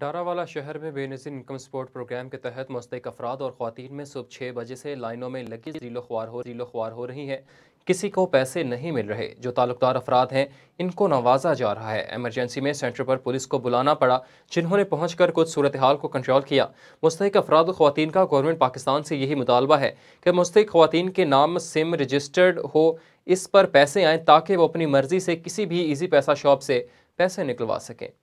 डारावाला शहर में Benazir income support programme के तहत मुस्तक अफराद और खातन में सुबह छः बजे से लाइनों में लगी जीलो ख्वार हो जीलो ख्वार हो रही है किसी को पैसे नहीं मिल रहे जो ताल्लुकदार अफराद हैं इनको नवाजा जा रहा है एमरजेंसी में सेंटर पर पुलिस को बुलाना पड़ा जिन्होंने पहुँच कर कुछ सूरत हाल को कंट्रोल किया मुस्तक अफराद और का गवर्नमेंट पाकिस्तान से यही मुतालबा है कि मुस्तक ख़वान के नाम सिम रजिस्टर्ड हो इस पर पैसे आएँ ताकि वो अपनी मर्ज़ी से किसी भी ईजी पैसा शॉप से पैसे निकलवा सकें